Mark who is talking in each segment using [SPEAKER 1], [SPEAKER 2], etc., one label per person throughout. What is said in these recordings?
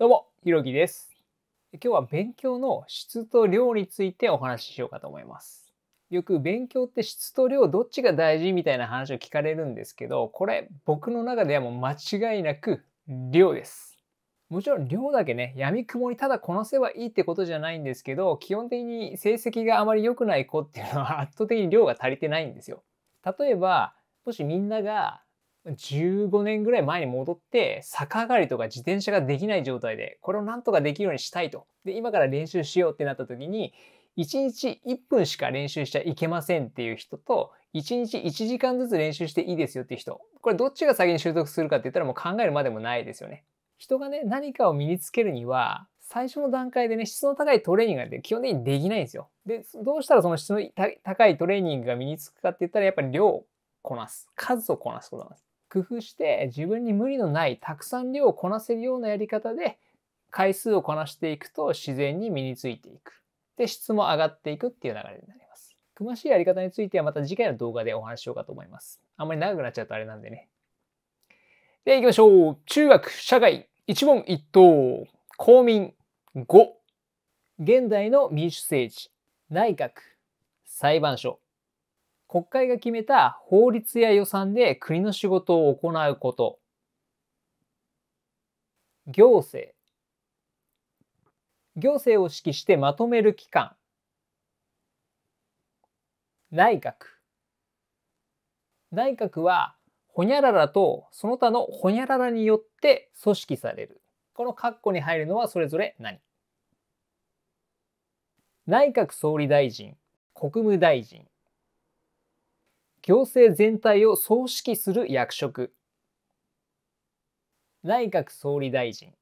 [SPEAKER 1] どうも、ひろきです。今日は勉強の質と量についてお話ししようかと思います。よく勉強って質と量どっちが大事みたいな話を聞かれるんですけど、これ僕の中ではもう間違いなく量です。もちろん量だけね、闇雲にただこなせばいいってことじゃないんですけど、基本的に成績があまり良くない子っていうのは圧倒的に量が足りてないんですよ。例えば、もしみんなが15年ぐらい前に戻って逆上がりとか自転車ができない状態でこれをなんとかできるようにしたいとで今から練習しようってなった時に1日1分しか練習しちゃいけませんっていう人と1日1時間ずつ練習していいですよっていう人これどっちが先に習得するかって言ったらもう考えるまでもないですよね。人がね何かを身につけるには最初の段階でね質の高いトレーニングが基本的にできないんですよ。でどうしたらその質の高いトレーニングが身につくかって言ったらやっぱり量をこなす数をこなすことなんです。工夫して自分に無理のないたくさん量をこなせるようなやり方で回数をこなしていくと自然に身についていく。で、質も上がっていくっていう流れになります。詳しいやり方についてはまた次回の動画でお話しようかと思います。あんまり長くなっちゃうとあれなんでね。で、行きましょう。中学、社会、一問一答、公民、5。現代の民主政治、内閣、裁判所。国会が決めた法律や予算で国の仕事を行うこと。行政。行政を指揮してまとめる機関。内閣。内閣は、ほにゃららとその他のほにゃららによって組織される。この括弧に入るのはそれぞれ何内閣総理大臣、国務大臣、行政全体を総指揮する役職内閣総理大臣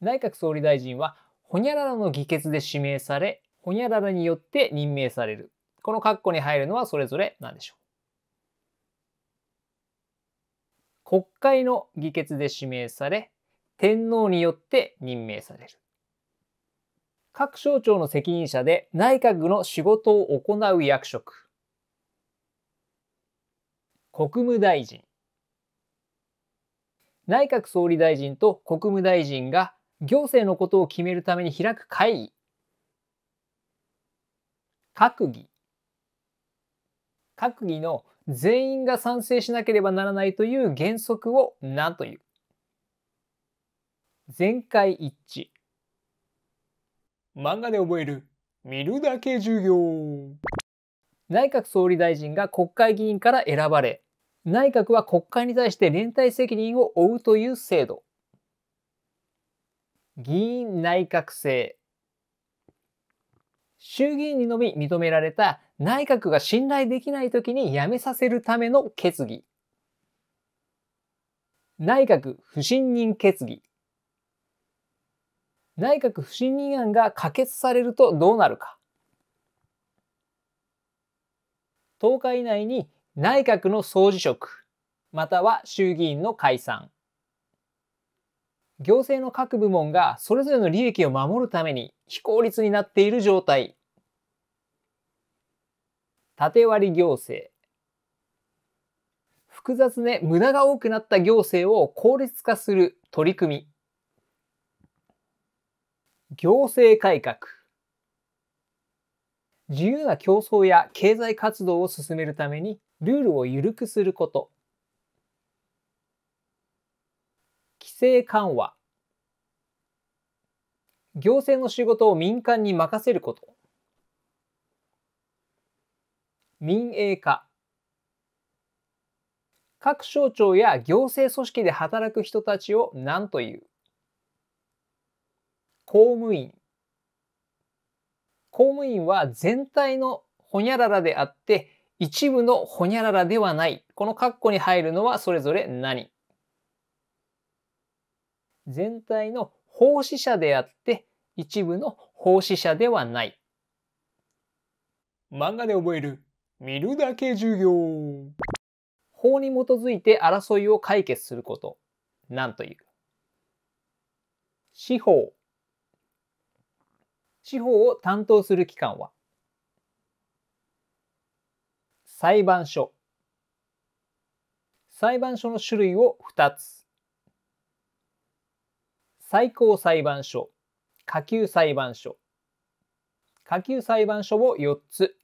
[SPEAKER 1] 内閣総理大臣はほにゃららの議決で指名されほにゃららによって任命されるこの括弧に入るのはそれぞれ何でしょう国会の議決で指名され天皇によって任命される各省庁の責任者で内閣の仕事を行う役職国務大臣内閣総理大臣と国務大臣が行政のことを決めるために開く会議閣議閣議の全員が賛成しなければならないという原則を何という全会一致漫画で覚える見るだけ授業内閣総理大臣が国会議員から選ばれ内閣は国会に対して連帯責任を負うという制度。議員内閣制。衆議院にのみ認められた内閣が信頼できない時に辞めさせるための決議。内閣不信任決議。内閣不信任案が可決されるとどうなるか。10日以内に内閣の総辞職、または衆議院の解散。行政の各部門がそれぞれの利益を守るために非効率になっている状態。縦割り行政。複雑で無駄が多くなった行政を効率化する取り組み。行政改革。自由な競争や経済活動を進めるためにルールを緩くすること規制緩和行政の仕事を民間に任せること民営化各省庁や行政組織で働く人たちを何という公務員公務員は全体のほにゃららであって一部のほにゃららではない。この括弧に入るのはそれぞれ何全体の奉仕者であって、一部の奉仕者ではない。漫画で覚える、見るだけ授業。法に基づいて争いを解決すること。なんという。司法。司法を担当する機関は裁判所裁判所の種類を2つ最高裁判所下級裁判所下級裁判所を4つ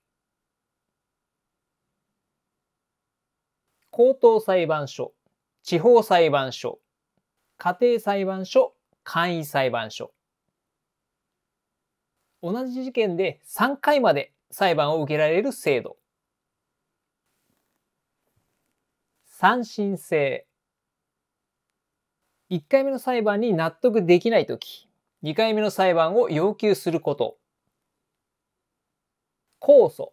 [SPEAKER 1] 高等裁判所地方裁判所家庭裁判所簡易裁判所同じ事件で3回まで裁判を受けられる制度三審制1回目の裁判に納得できない時2回目の裁判を要求すること控訴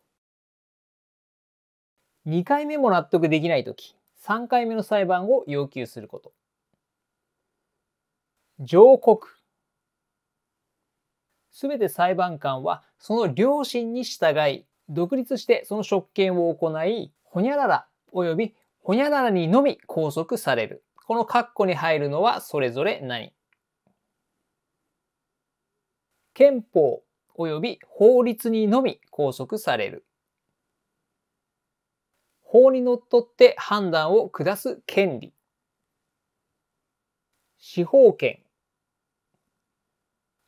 [SPEAKER 1] 2回目も納得できない時3回目の裁判を要求すること上告すべて裁判官はその良心に従い独立してその職権を行いほにゃららおよびほにゃららにのみ拘束される。この括弧に入るのはそれぞれ何憲法及び法律にのみ拘束される。法にのっとって判断を下す権利。司法権。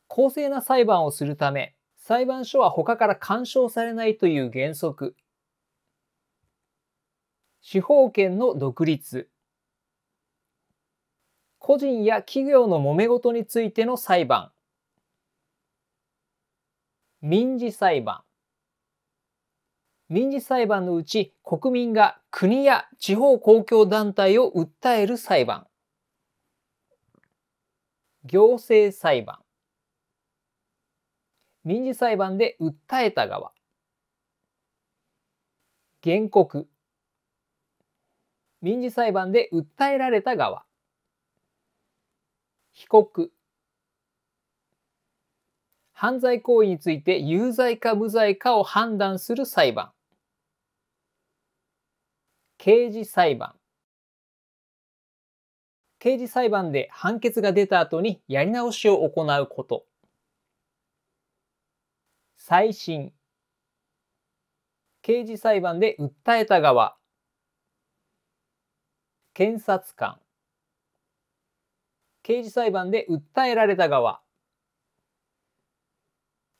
[SPEAKER 1] 公正な裁判をするため、裁判所は他から干渉されないという原則。司法権の独立個人や企業の揉め事についての裁判民事裁判民事裁判のうち国民が国や地方公共団体を訴える裁判行政裁判民事裁判で訴えた側原告民事裁判で訴えられた側被告犯罪行為について有罪か無罪かを判断する裁判刑事裁判刑事裁判で判決が出た後にやり直しを行うこと再審刑事裁判で訴えた側検察官刑事裁判で訴えられた側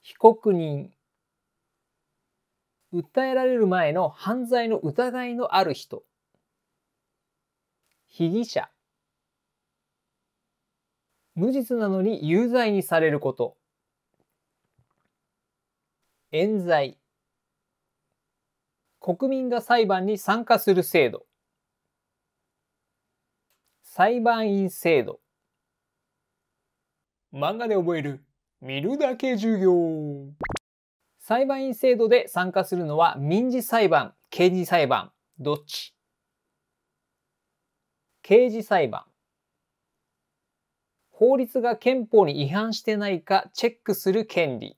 [SPEAKER 1] 被告人訴えられる前の犯罪の疑いのある人被疑者無実なのに有罪にされること冤罪国民が裁判に参加する制度裁判員制度漫画で覚える見るだけ授業裁判員制度で参加するのは民事裁判刑事裁判どっち刑事裁判法律が憲法に違反してないかチェックする権利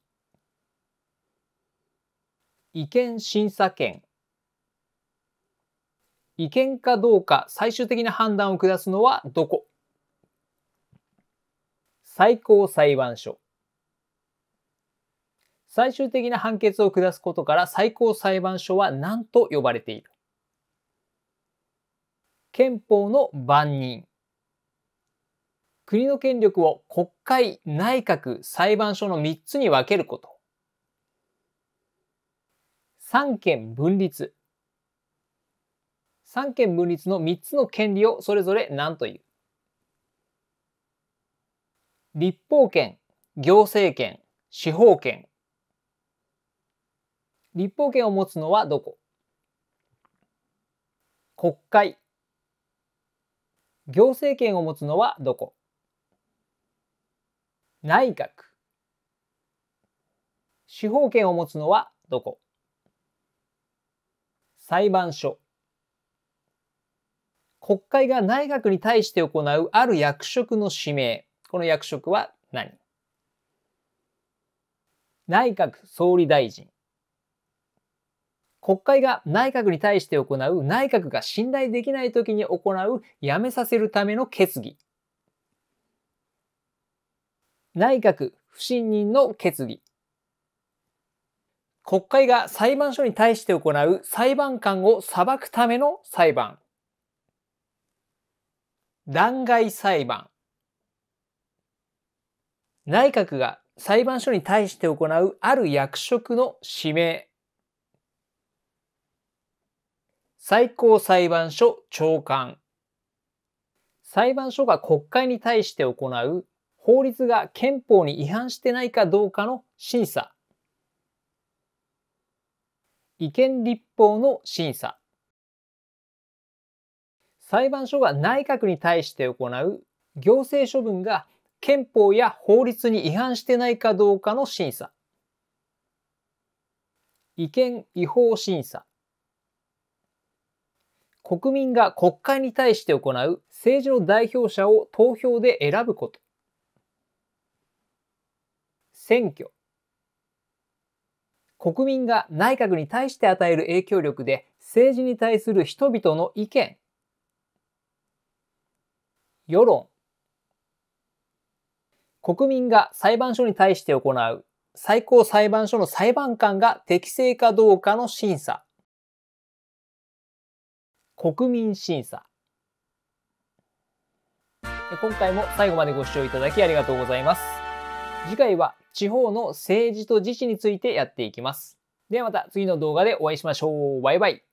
[SPEAKER 1] 違憲審査権違憲かどうか最終的な判断を下すのはどこ最高裁判所最終的な判決を下すことから最高裁判所は何と呼ばれている憲法の番人国の権力を国会、内閣、裁判所の3つに分けること三権分立三権分立の3つの権利をそれぞれ何という立法権、行政権、司法権。立法権を持つのはどこ国会。行政権を持つのはどこ内閣。司法権を持つのはどこ裁判所。国会が内閣に対して行うある役職の指名。この役職は何内閣総理大臣。国会が内閣に対して行う内閣が信頼できない時に行う辞めさせるための決議。内閣不信任の決議。国会が裁判所に対して行う裁判官を裁くための裁判。弾劾裁判。内閣が裁判所に対して行うある役職の指名。最高裁判所長官。裁判所が国会に対して行う法律が憲法に違反してないかどうかの審査。違憲立法の審査。裁判所が内閣に対して行う行政処分が憲法や法律に違反してないかどうかの審査。違憲違法審査。国民が国会に対して行う政治の代表者を投票で選ぶこと。選挙。国民が内閣に対して与える影響力で政治に対する人々の意見、世論国民が裁判所に対して行う最高裁判所の裁判官が適正かどうかの審査国民審査今回も最後までご視聴いただきありがとうございます次回は地方の政治と自治についてやっていきますではまた次の動画でお会いしましょうバイバイ